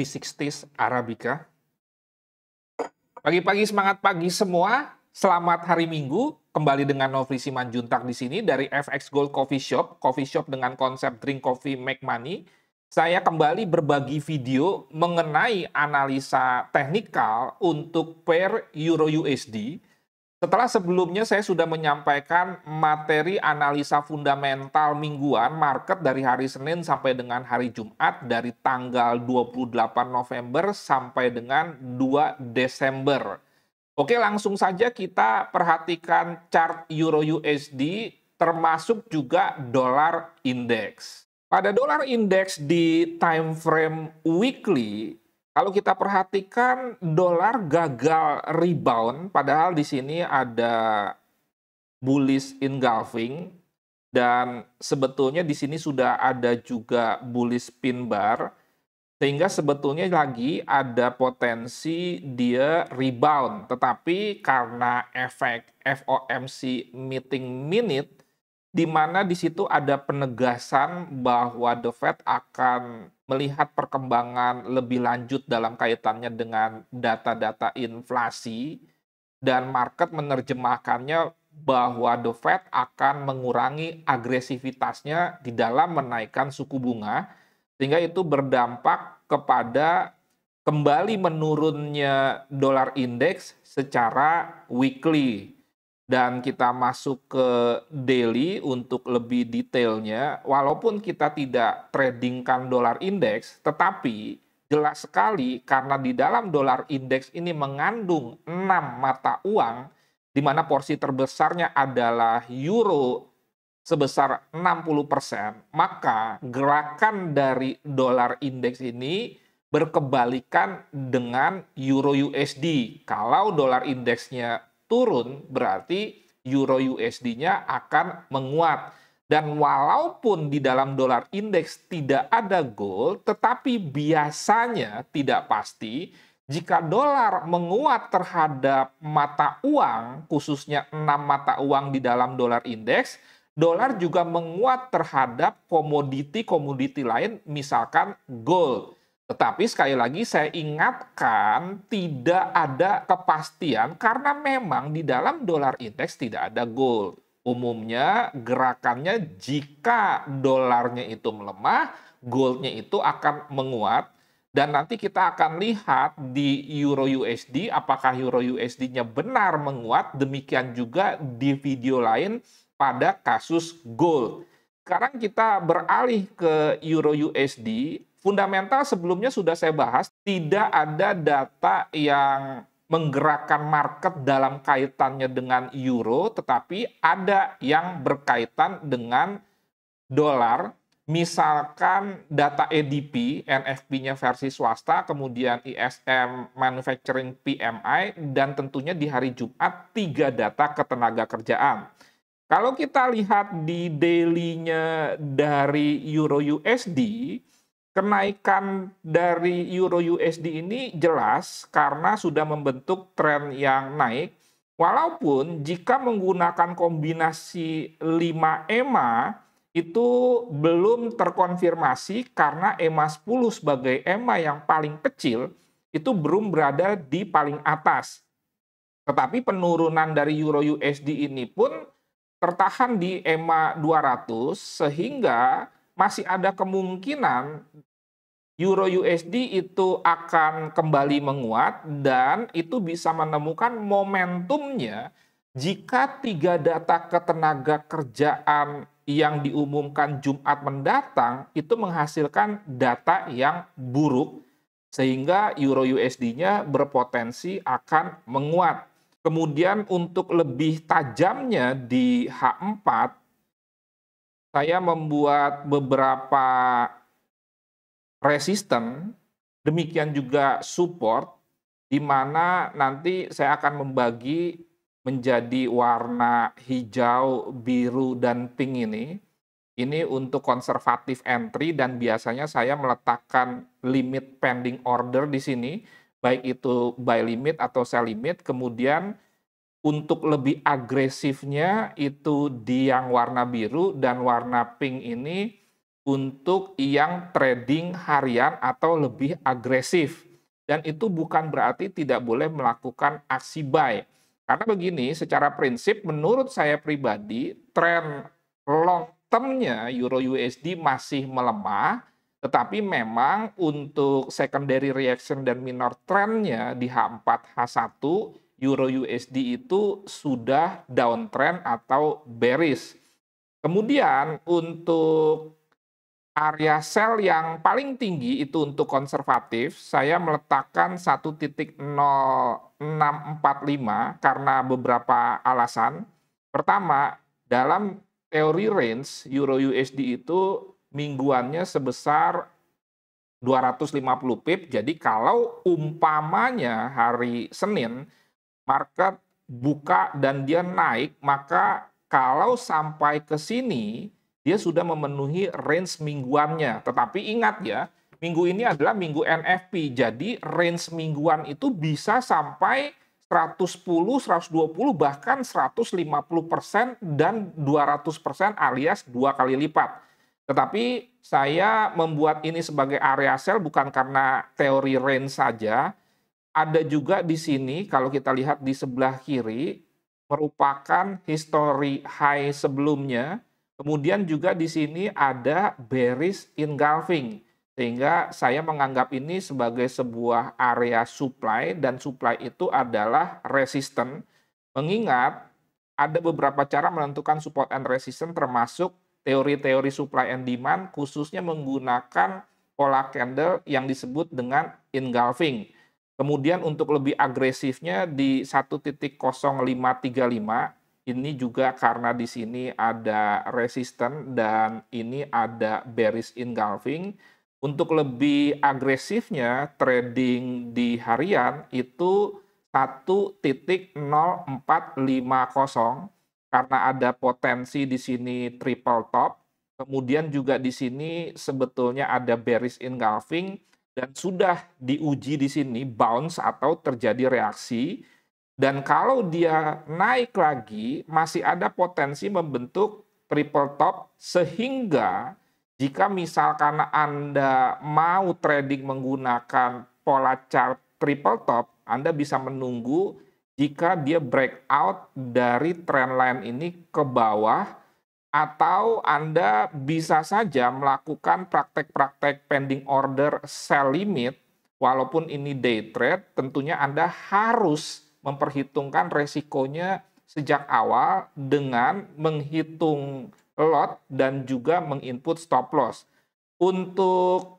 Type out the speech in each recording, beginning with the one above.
v 60 s Arabica. Pagi-pagi semangat pagi semua. Selamat hari Minggu. Kembali dengan Novri Simanjuntak di sini dari FX Gold Coffee Shop. Coffee shop dengan konsep drink coffee make money. Saya kembali berbagi video mengenai analisa teknikal untuk pair Euro USD setelah sebelumnya saya sudah menyampaikan materi analisa fundamental mingguan market dari hari Senin sampai dengan hari Jumat dari tanggal 28 November sampai dengan 2 Desember. Oke, langsung saja kita perhatikan chart Euro USD termasuk juga dolar indeks. Pada dolar indeks di time frame weekly kalau kita perhatikan dolar gagal rebound padahal di sini ada bullish engulfing dan sebetulnya di sini sudah ada juga bullish pin bar sehingga sebetulnya lagi ada potensi dia rebound tetapi karena efek FOMC meeting minute di mana di situ ada penegasan bahwa The Fed akan melihat perkembangan lebih lanjut dalam kaitannya dengan data-data inflasi dan market menerjemahkannya bahwa The Fed akan mengurangi agresivitasnya di dalam menaikkan suku bunga sehingga itu berdampak kepada kembali menurunnya dolar indeks secara weekly dan kita masuk ke daily untuk lebih detailnya, walaupun kita tidak tradingkan dolar indeks, tetapi jelas sekali karena di dalam dolar indeks ini mengandung enam mata uang, di mana porsi terbesarnya adalah euro sebesar 60%, maka gerakan dari dolar indeks ini berkebalikan dengan euro USD. Kalau dolar indeksnya turun berarti euro USD-nya akan menguat. Dan walaupun di dalam dolar indeks tidak ada Gold, tetapi biasanya tidak pasti jika dolar menguat terhadap mata uang, khususnya enam mata uang di dalam dolar indeks, dolar juga menguat terhadap komoditi-komoditi lain, misalkan gold. Tetapi sekali lagi saya ingatkan tidak ada kepastian karena memang di dalam dolar indeks tidak ada goal. Umumnya gerakannya jika dolarnya itu melemah, goldnya itu akan menguat. Dan nanti kita akan lihat di Euro USD apakah Euro USD-nya benar menguat. Demikian juga di video lain pada kasus gold. Sekarang kita beralih ke Euro USD fundamental sebelumnya sudah saya bahas, tidak ada data yang menggerakkan market dalam kaitannya dengan euro, tetapi ada yang berkaitan dengan dolar. Misalkan data ADP, NFP-nya versi swasta, kemudian ISM Manufacturing PMI, dan tentunya di hari Jumat tiga data ketenaga kerjaan. Kalau kita lihat di daily-nya dari Euro USD, Kenaikan dari euro USD ini jelas karena sudah membentuk tren yang naik. Walaupun jika menggunakan kombinasi 5 EMA e itu belum terkonfirmasi karena EMA 10 sebagai EMA yang paling kecil itu belum berada di paling atas. Tetapi penurunan dari euro USD ini pun tertahan di EMA 200 sehingga masih ada kemungkinan euro USD itu akan kembali menguat dan itu bisa menemukan momentumnya jika tiga data ketenaga kerjaan yang diumumkan Jumat mendatang itu menghasilkan data yang buruk sehingga euro USD-nya berpotensi akan menguat. Kemudian untuk lebih tajamnya di H4 saya membuat beberapa resisten, demikian juga support, di mana nanti saya akan membagi menjadi warna hijau, biru, dan pink ini. Ini untuk konservatif entry dan biasanya saya meletakkan limit pending order di sini, baik itu buy limit atau sell limit, kemudian untuk lebih agresifnya itu di yang warna biru dan warna pink ini untuk yang trading harian atau lebih agresif. Dan itu bukan berarti tidak boleh melakukan aksi buy. Karena begini, secara prinsip menurut saya pribadi, tren long termnya Euro USD masih melemah, tetapi memang untuk secondary reaction dan minor trendnya di H4, H1 euro USD itu sudah downtrend atau bearish. Kemudian untuk area sell yang paling tinggi itu untuk konservatif, saya meletakkan 1.0645 karena beberapa alasan. Pertama, dalam teori range euro USD itu mingguannya sebesar 250 pip. Jadi kalau umpamanya hari Senin market buka dan dia naik, maka kalau sampai ke sini dia sudah memenuhi range mingguannya. Tetapi ingat ya, minggu ini adalah minggu NFP. Jadi range mingguan itu bisa sampai 110, 120, bahkan 150 persen dan 200 persen alias dua kali lipat. Tetapi saya membuat ini sebagai area sell bukan karena teori range saja, ada juga di sini kalau kita lihat di sebelah kiri merupakan history high sebelumnya. Kemudian juga di sini ada bearish engulfing. Sehingga saya menganggap ini sebagai sebuah area supply dan supply itu adalah resistance. Mengingat ada beberapa cara menentukan support and resistance termasuk teori-teori supply and demand khususnya menggunakan pola candle yang disebut dengan engulfing. Kemudian untuk lebih agresifnya di 1.0535 ini juga karena di sini ada resisten dan ini ada bearish engulfing. Untuk lebih agresifnya trading di harian itu 1.0450 karena ada potensi di sini triple top. Kemudian juga di sini sebetulnya ada bearish engulfing dan sudah diuji di sini bounce atau terjadi reaksi dan kalau dia naik lagi masih ada potensi membentuk triple top sehingga jika misalkan Anda mau trading menggunakan pola chart triple top, Anda bisa menunggu jika dia breakout dari trend line ini ke bawah atau Anda bisa saja melakukan praktek-praktek pending order sell limit, walaupun ini day trade, tentunya Anda harus memperhitungkan resikonya sejak awal dengan menghitung lot dan juga menginput stop loss. Untuk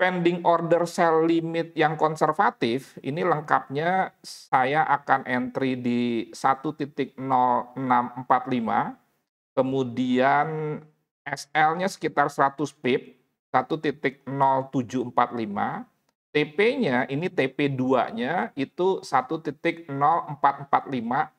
pending order sell limit yang konservatif, ini lengkapnya saya akan entry di 1.0645 kemudian SL-nya sekitar 100 pip, 1.0745, TP-nya ini TP2-nya itu 1.0445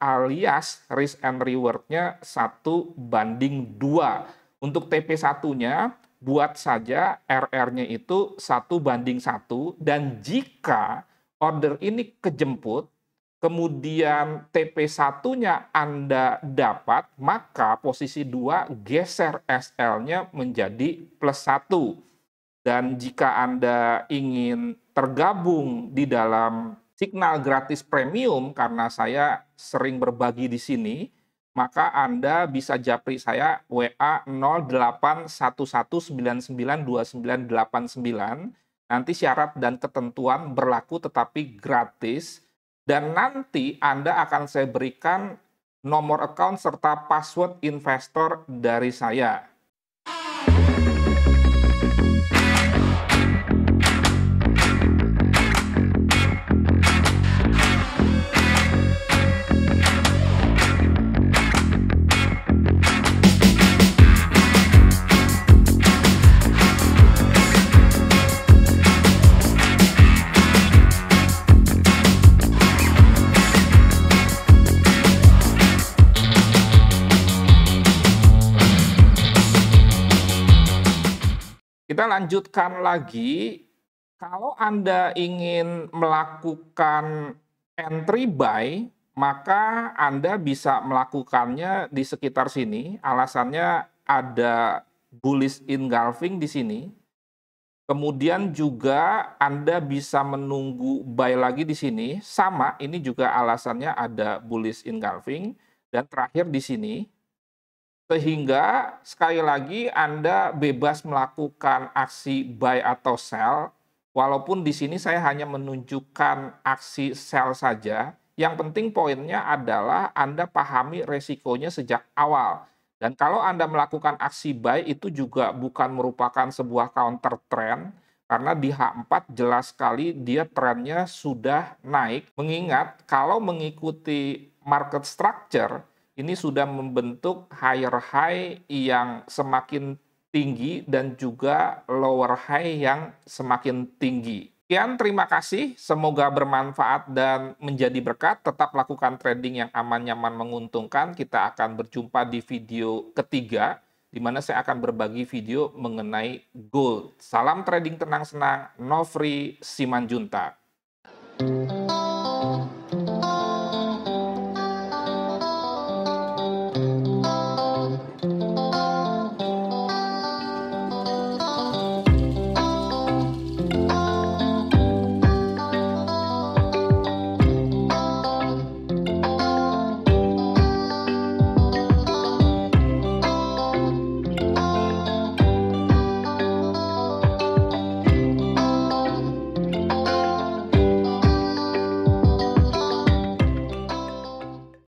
alias risk and reward-nya 1 banding 2. Untuk TP1-nya buat saja RR-nya itu 1 banding 1 dan jika order ini kejemput kemudian TP1-nya Anda dapat, maka posisi 2 geser SL-nya menjadi plus 1. Dan jika Anda ingin tergabung di dalam signal gratis premium, karena saya sering berbagi di sini, maka Anda bisa japri saya WA 0811992989. Nanti syarat dan ketentuan berlaku tetapi gratis dan nanti Anda akan saya berikan nomor account serta password investor dari saya. lanjutkan lagi, kalau Anda ingin melakukan entry buy, maka Anda bisa melakukannya di sekitar sini. Alasannya ada bullish engulfing di sini. Kemudian juga Anda bisa menunggu buy lagi di sini. Sama, ini juga alasannya ada bullish engulfing. Dan terakhir di sini, sehingga sekali lagi Anda bebas melakukan aksi buy atau sell, walaupun di sini saya hanya menunjukkan aksi sell saja. Yang penting poinnya adalah Anda pahami resikonya sejak awal. Dan kalau Anda melakukan aksi buy itu juga bukan merupakan sebuah counter trend, karena di H4 jelas sekali dia trennya sudah naik. Mengingat kalau mengikuti market structure, ini sudah membentuk higher high yang semakin tinggi dan juga lower high yang semakin tinggi. Sekian, terima kasih. Semoga bermanfaat dan menjadi berkat. Tetap lakukan trading yang aman, nyaman, menguntungkan. Kita akan berjumpa di video ketiga, di mana saya akan berbagi video mengenai gold. Salam trading tenang-senang, Novri Simanjuntak. thank you